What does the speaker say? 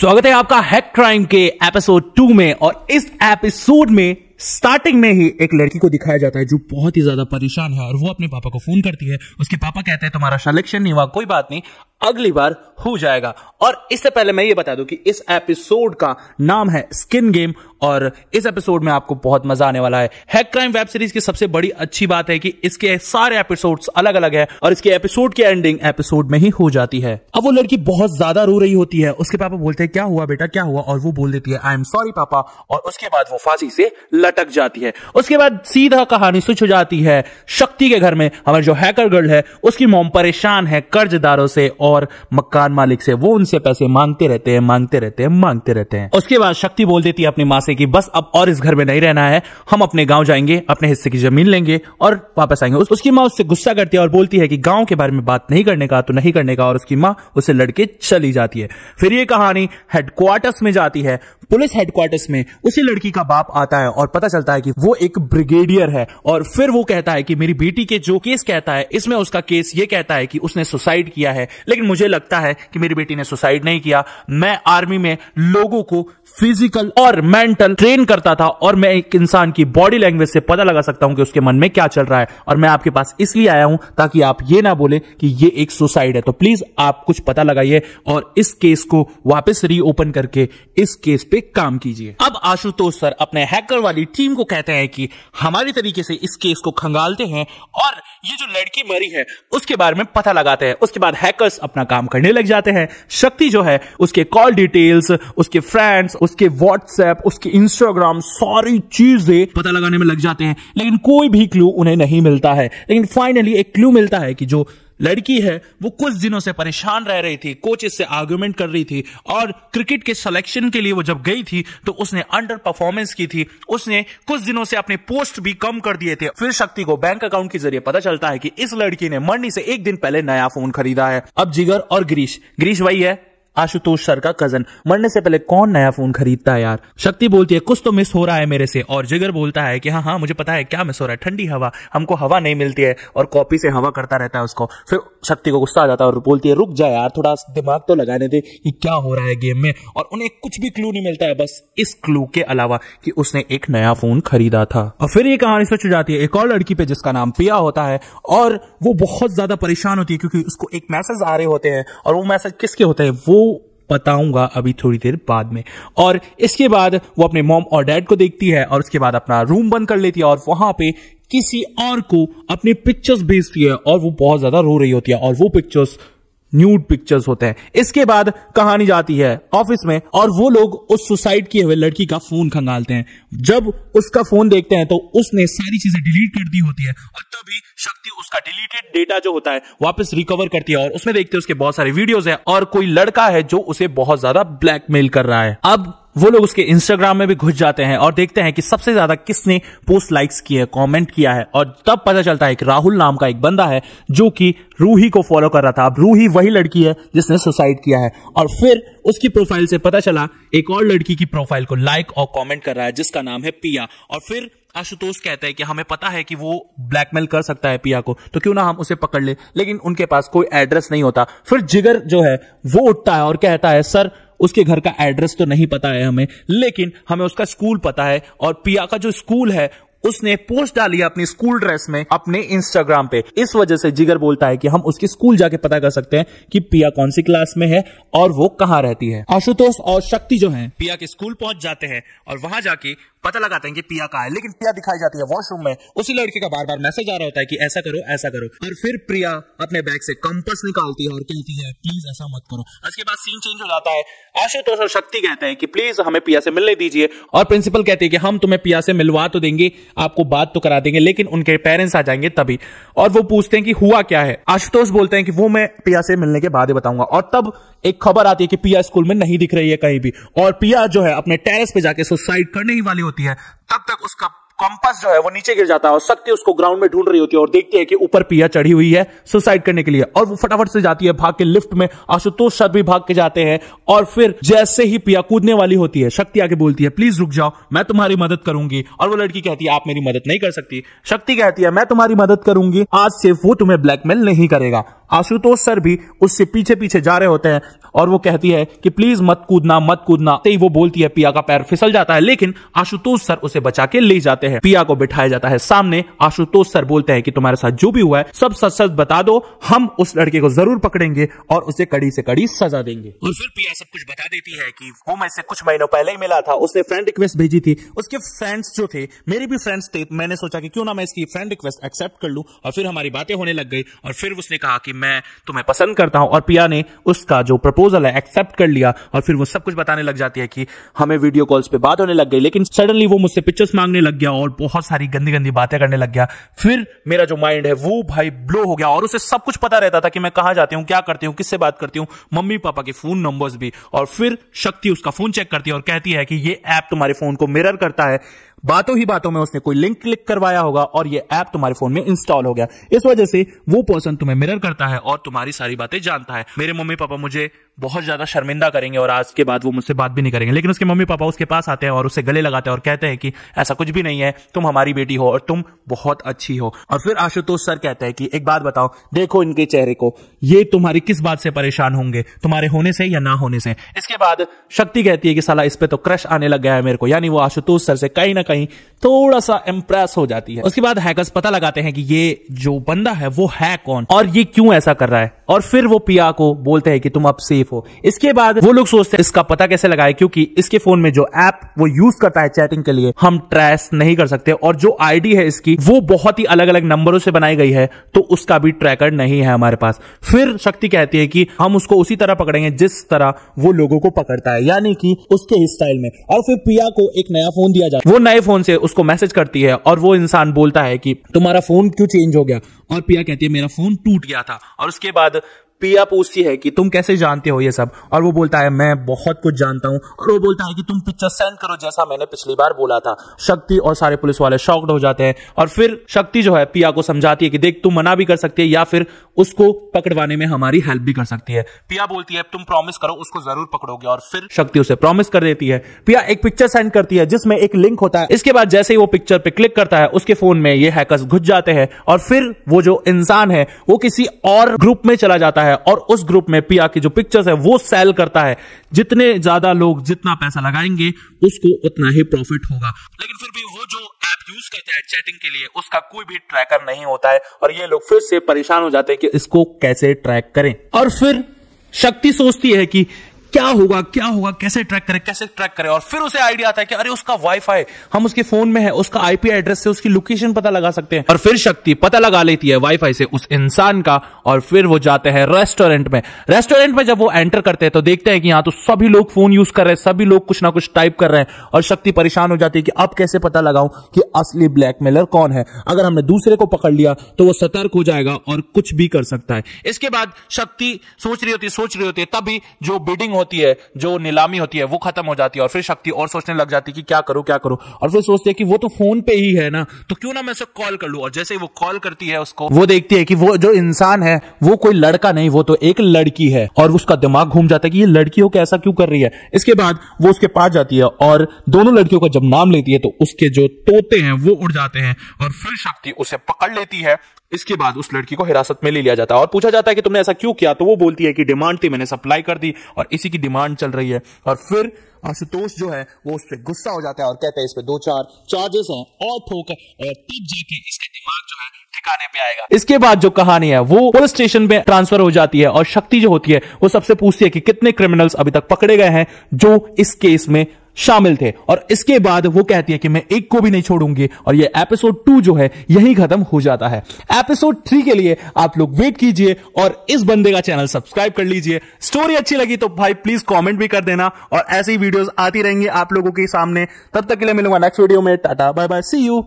स्वागत है आपका हैक क्राइम के एपिसोड टू में और इस एपिसोड में स्टार्टिंग में ही एक लड़की को दिखाया जाता है जो बहुत ही ज्यादा परेशान है और वो अपने पापा को फोन करती है उसके पापा कहते हैं तुम्हारा सलेक्शन नहीं हुआ कोई बात नहीं अगली बार हो जाएगा और इससे पहले मैं ये बता दूं कि इस एपिसोड का नाम है स्किन गेम और इस एपिसोड में आपको बहुत मजा आने वाला है हैक क्राइम वेब सीरीज की सबसे बड़ी अच्छी बात है कि इसके सारे एपिसोड्स अलग अलग है और इसके एपिसोड की एंडिंग एपिसोड में ही हो जाती है अब वो लड़की बहुत ज्यादा रो रही होती है उसके पापा बोलते हैं क्या हुआ बेटा क्या हुआ और वो बोल देती है आई एम सॉरी पापा और उसके बाद वो फांसी से लड़ लटक जाती है उसके बाद सीधा कहानी स्विच हो जाती है शक्ति के घर में हमारी जो हैकर गर्ल है उसकी मोम परेशान है कर्जदारों से और मकान मालिक से वो उनसे पैसे मांगते रहते हैं मांगते रहते हैं मांगते रहते हैं उसके बाद शक्ति बोल देती है अपनी माँ से कि बस अब और इस घर में नहीं रहना है हम अपने गाँव जाएंगे अपने हिस्से की जमीन लेंगे और वापस आएंगे उसकी माँ उससे गुस्सा करती है और बोलती है कि गाँव के बारे में बात नहीं करने का तो नहीं करने का और उसकी माँ उसे लड़के चली जाती है फिर ये कहानी हेडक्वार्टर्स में जाती है पुलिस हेडक्वार्टर्स में उसी लड़की का बाप आता है और पता चलता है कि वो एक ब्रिगेडियर है और फिर वो कहता है कि मेरी बेटी के जो केस कहता है इसमें उसका केस ये कहता है कि उसने सुसाइड किया है लेकिन मुझे लगता है कि मेरी बेटी ने सुसाइड नहीं किया मैं आर्मी में लोगों को फिजिकल और मेंटल ट्रेन करता था और मैं एक इंसान की बॉडी लैंग्वेज से पता लगा सकता हूं कि उसके मन में क्या चल रहा है और मैं आपके पास इसलिए आया हूं ताकि आप ये ना बोले कि ये एक सुसाइड है तो प्लीज आप कुछ पता लगाइए और इस केस को वापस रीओपन करके इस केस पे काम कीजिए अब आशुतोष सर अपने हैकर वाली टीम को कहते हैं कि हमारे तरीके से इस केस को खंगालते हैं और ये जो लड़की मरी है उसके बारे में पता लगाते हैं उसके बाद हैकर्स अपना काम करने लग जाते हैं शक्ति जो है उसके कॉल डिटेल्स उसके फ्रेंड्स उसके व्हाट्सएप उसके इंस्टाग्राम सारी चीजें पता लगाने में लग जाते हैं लेकिन कोई भी क्लू उन्हें नहीं मिलता है लेकिन फाइनली एक क्लू मिलता है कि जो लड़की है वो कुछ दिनों से परेशान रह रही थी कोचेस से आर्ग्यूमेंट कर रही थी और क्रिकेट के सिलेक्शन के लिए वो जब गई थी तो उसने अंडर परफॉर्मेंस की थी उसने कुछ दिनों से अपने पोस्ट भी कम कर दिए थे फिर शक्ति को बैंक अकाउंट के जरिए पता चलता है कि इस लड़की ने मरनी से एक दिन पहले नया फोन खरीदा है अब जिगर और ग्रीश ग्रीश वही है आशुतोष सर का कजन मरने से पहले कौन नया फोन खरीदता है यार शक्ति बोलती है कुछ तो मिस हो रहा है मेरे से और जिगर बोलता है कि हाँ हाँ मुझे पता है क्या मिस हो रहा है ठंडी हवा हमको हवा नहीं मिलती है और कॉपी से हवा करता रहता है उसको फिर शक्ति को गुस्सा आ जाता है और बोलती है रुक जाए यार थोड़ा दिमाग तो लगाने दे कि क्या हो रहा है गेम में और उन्हें कुछ भी क्लू नहीं मिलता है बस इस क्लू के अलावा कि उसने एक नया फोन खरीदा था और फिर ये कहानी सोच जाती है एक और लड़की पे जिसका नाम पिया होता है और वो बहुत ज्यादा परेशान होती है क्योंकि उसको एक मैसेज आ रहे होते हैं और वो मैसेज किसके होते हैं वो बताऊंगा अभी थोड़ी देर बाद में और इसके बाद वो अपने मॉम और डैड को देखती है और उसके बाद अपना रूम बंद कर लेती है और वहां पे किसी और को अपने पिक्चर्स भेजती है और वो बहुत ज्यादा रो रही होती है और वो पिक्चर्स न्यूड पिक्चर्स होते हैं इसके बाद कहानी जाती है ऑफिस में और वो लोग उस सुसाइड किए हुए लड़की का फोन खंगालते हैं जब उसका फोन देखते हैं तो उसने सारी चीजें डिलीट कर दी होती है और तभी शक्ति उसका डिलीटेड डेटा जो होता है वापस रिकवर करती है और उसमें देखते हैं उसके बहुत सारे वीडियोस हैं और कोई लड़का है जो उसे बहुत ज्यादा ब्लैकमेल कर रहा है अब वो लोग उसके इंस्टाग्राम में भी घुस जाते हैं और देखते हैं कि सबसे ज्यादा किसने पोस्ट लाइक्स की है कॉमेंट किया है और तब पता चलता है कि राहुल नाम का एक बंदा है जो कि रूही को फॉलो कर रहा था अब रूही वही लड़की है जिसने सुसाइड किया है और फिर उसकी प्रोफाइल से पता चला एक और लड़की की प्रोफाइल को लाइक और कॉमेंट कर रहा है जिसका नाम है पिया और फिर आशुतोष कहते हैं कि हमें पता है कि वो ब्लैकमेल कर सकता है पिया को तो क्यों ना हम उसे पकड़ ले लेकिन उनके पास कोई एड्रेस नहीं होता फिर जिगर जो है वो उठता है और कहता है सर उसके घर का एड्रेस तो नहीं पता है हमें लेकिन हमें उसका स्कूल पता है और पिया का जो स्कूल है उसने पोस्ट डाली अपनी स्कूल ड्रेस में अपने इंस्टाग्राम पे इस वजह से जिगर बोलता है कि हम उसके स्कूल जाके पता कर सकते हैं कि पिया कौन सी क्लास में है और वो कहाँ रहती है आशुतोष और शक्ति जो है पिया के स्कूल पहुंच जाते हैं और वहां जाके पता लगाते हैं कि पिया कहा है लेकिन पिया दिखाई जाती है वॉशरूम में उसी लड़के का बार बार मैसेज आ रहा होता है कि ऐसा करो ऐसा करो और फिर प्रिया अपने बैग से कंपस निकालती है और कहती है प्लीज ऐसा मत करो उसके बाद सीन चेंज हो जाता है आशुतोष और शक्ति कहते हैं कि प्लीज हमें पिया से मिलने दीजिए और प्रिंसिपल कहती है कि हम तुम्हें पिया से मिलवा तो देंगे आपको बात तो करा देंगे लेकिन उनके पेरेंट्स आ जाएंगे तभी और वो पूछते हैं कि हुआ क्या है आशुतोष बोलते हैं कि वो मैं पिया से मिलने के बाद ही बताऊंगा और तब एक खबर आती है कि पिया स्कूल में नहीं दिख रही है कहीं भी और पिया जो है अपने टेरिस पे जाके सुसाइड करने ही वाली होती है तब तक उसका कंपास जो है वो नीचे गिर जाता है और शक्ति उसको ग्राउंड में ढूंढ रही होती है और देखती है कि ऊपर पिया चढ़ी हुई है सुसाइड करने के लिए और वो फटाफट से जाती है भाग के लिफ्ट में आशुतोष सर भी भाग के जाते हैं और फिर जैसे ही पिया कूदने वाली होती है शक्ति आके बोलती है प्लीज रुक जाओ मैं तुम्हारी मदद करूंगी और वो लड़की कहती है आप मेरी मदद नहीं कर सकती शक्ति कहती है मैं तुम्हारी मदद करूंगी आज से वो तुम्हें ब्लैकमेल नहीं करेगा आशुतोष सर भी उससे पीछे पीछे जा रहे होते हैं और वो कहती है कि प्लीज मत कूदना मत कूदना ही वो बोलती है पिया का पैर फिसल जाता है लेकिन आशुतोष सर उसे बचा के ले जाते हैं पिया को बिठाया जाता है सामने आशुतोष सर बोलते हैं कि तुम्हारे साथ जो भी हुआ है सब सच सच बता दो हम उस लड़के को जरूर पकड़ेंगे और उसे कड़ी से कड़ी सजा देंगे और फिर पिया सब कुछ बता देती है की वो मैं कुछ महीनों पहले ही मिला था उसने फ्रेंड रिक्वेस्ट भेजी थी उसके फ्रेंड्स जो थे मेरे भी फ्रेंड्स थे मैंने सोचा की क्यों ना मैं इसकी फ्रेंड रिक्वेस्ट एक्सेप्ट कर लू और फिर हमारी बातें होने लग गई और फिर उसने कहा कि मैं तुम्हें पसंद करता हूं और पिया ने उसका जो प्रपोजल है एक्सेप्ट कर लिया और फिर वो सब कुछ बताने लग जाती है कि हमें वीडियो कॉल्स पे बात होने लग गई लेकिन सडनली वो मुझसे पिक्चर्स मांगने लग गया और बहुत सारी गंदी गंदी बातें करने लग गया फिर मेरा जो माइंड है वो भाई ब्लो हो गया और उसे सब कुछ पता रहता था कि मैं कहा जाती हूँ क्या करती हूँ किससे बात करती हूँ मम्मी पापा के फोन नंबर्स भी और फिर शक्ति उसका फोन चेक करती है और कहती है कि ये ऐप तुम्हारे फोन को मिरर करता है बातों ही बातों में उसने कोई लिंक क्लिक करवाया होगा और ये ऐप तुम्हारे फोन में इंस्टॉल हो गया इस वजह से वो पर्सन तुम्हें मिरर करता है और तुम्हारी सारी बातें जानता है मेरे मम्मी पापा मुझे बहुत ज्यादा शर्मिंदा करेंगे और आज के बाद वो मुझसे बात भी नहीं करेंगे लेकिन उसके मम्मी पापा उसके पास आते हैं और उससे गले लगाते हैं और कहते हैं कि ऐसा कुछ भी नहीं है तुम हमारी बेटी हो और तुम बहुत अच्छी हो और फिर आशुतोष सर कहते हैं कि एक बात बताओ देखो इनके चेहरे को ये तुम्हारी किस बात से परेशान होंगे तुम्हारे होने से या ना होने से इसके बाद शक्ति कहती है कि साला इस पे तो क्रश आने लग गया है मेरे को यानी वो आशुतोष सर से कहीं ना कहीं थोड़ा सा इम्प्रेस हो जाती है उसके बाद हैकर्स पता लगाते हैं कि ये जो बंदा है वो है कौन और ये क्यों ऐसा कर रहा है और फिर वो पिया को बोलते हैं कि तुम अब सेफ हो इसके बाद वो लोग सोचते हैं इसका पता कैसे लगाए क्योंकि इसके फोन में जो ऐप वो यूज करता है चैटिंग के लिए हम ट्रेस नहीं कर सकते और जो आईडी है इसकी वो बहुत ही अलग अलग नंबरों से बनाई गई है तो उसका भी ट्रैकर नहीं है हमारे पास फिर शक्ति कहती है कि हम उसको उसी तरह पकड़ेंगे जिस तरह वो लोगों को पकड़ता है यानी कि उसके स्टाइल में और फिर पिया को एक नया फोन दिया जाता है वो नए फोन से उसको मैसेज करती है और वो इंसान बोलता है कि तुम्हारा फोन क्यों चेंज हो गया और पिया कहती है मेरा फोन टूट गया था और उसके बाद पिया पूछती है कि तुम कैसे जानते हो ये सब और वो बोलता है मैं बहुत कुछ जानता हूँ और वो बोलता है कि तुम पिक्चर सेंड करो जैसा मैंने पिछली बार बोला था शक्ति और सारे पुलिस वाले शॉक्ड हो जाते हैं और फिर शक्ति जो है पिया को समझाती है कि देख तुम मना भी कर सकती है या फिर उसको पकड़वाने में हमारी हेल्प भी कर सकती है पिया बोलती है तुम प्रॉमिस करो उसको जरूर पकड़ोगे और फिर शक्ति उसे प्रॉमिस कर देती है पिया एक पिक्चर सेंड करती है जिसमें एक लिंक होता है इसके बाद जैसे ही वो पिक्चर पे क्लिक करता है उसके फोन में ये हैकर्स घुस जाते हैं और फिर वो जो इंसान है वो किसी और ग्रुप में चला जाता है है और उस ग्रुप में पिया की जो पिक्चर्स है वो सेल करता है जितने ज्यादा लोग जितना पैसा लगाएंगे उसको उतना ही प्रॉफिट होगा लेकिन फिर भी वो जो ऐप यूज करते हैं चैटिंग के लिए उसका कोई भी ट्रैकर नहीं होता है और ये लोग फिर से परेशान हो जाते हैं कि इसको कैसे ट्रैक करें और फिर शक्ति सोचती है कि क्या होगा क्या होगा कैसे ट्रैक करें कैसे ट्रैक करें और फिर उसे आइडिया आता है कि अरे उसका वाईफाई हम उसके फोन में है उसका आईपी एड्रेस से उसकी लोकेशन पता लगा सकते हैं और फिर शक्ति पता लगा लेती है वाईफाई से उस इंसान का और फिर वो जाते हैं रेस्टोरेंट में रेस्टोरेंट में जब वो एंटर करते हैं तो देखते हैं कि यहाँ तो सभी लोग फोन यूज कर रहे हैं सभी लोग कुछ ना कुछ टाइप कर रहे हैं और शक्ति परेशान हो जाती है कि अब कैसे पता लगाऊं कि असली ब्लैकमेलर कौन है अगर हमने दूसरे को पकड़ लिया तो वो सतर्क हो जाएगा और कुछ भी कर सकता है इसके बाद शक्ति सोच रही होती है सोच रही होती है तभी जो बिडिंग होती है जो नीलामी होती है वो खत्म हो जाती है और फिर शक्ति और सोचने लग जाती है कि क्या करूं क्या करूं और फिर सोचती है कि वो तो फोन पे ही है ना तो क्यों ना मैं उसे कॉल कर लूं और जैसे ही वो कॉल करती है उसको वो देखती है कि वो जो इंसान है वो कोई लड़का नहीं वो तो एक लड़की है और उसका दिमाग घूम जाता है कि ये लड़की हो कैसा क्यों कर रही है इसके बाद वो उसके पास जाती है और दोनों लड़कियों का जब नाम लेती है तो उसके जो तोते हैं वो उड़ जाते हैं और फिर शक्ति उसे पकड़ लेती है इसके बाद उस लड़की को हिरासत में ले लिया जाता है और पूछा जाता है कि तुमने ऐसा क्यों किया तो वो बोलती है कि डिमांड थी मैंने सप्लाई कर दी और इसी की डिमांड चल रही है और फिर आशुतोष जो है वो उस पर गुस्सा हो जाता है और कहते हैं इस पर दो चार चार्जेस हैं और ठोक और तब जाके इसका दिमाग जो है ठिकाने पे आएगा इसके बाद जो कहानी है वो पुलिस स्टेशन पे ट्रांसफर हो जाती है और शक्ति जो होती है वो सबसे पूछती है कि कितने क्रिमिनल्स अभी तक पकड़े गए हैं जो इस केस में शामिल थे और इसके बाद वो कहती है कि मैं एक को भी नहीं छोड़ूंगी और ये एपिसोड टू जो है यही खत्म हो जाता है एपिसोड थ्री के लिए आप लोग वेट कीजिए और इस बंदे का चैनल सब्सक्राइब कर लीजिए स्टोरी अच्छी लगी तो भाई प्लीज कॉमेंट भी कर देना और ऐसी वीडियोज आती रहेंगी आप लोगों के सामने तब तक के लिए मिलूंगा नेक्स्ट वीडियो में tata bye bye see you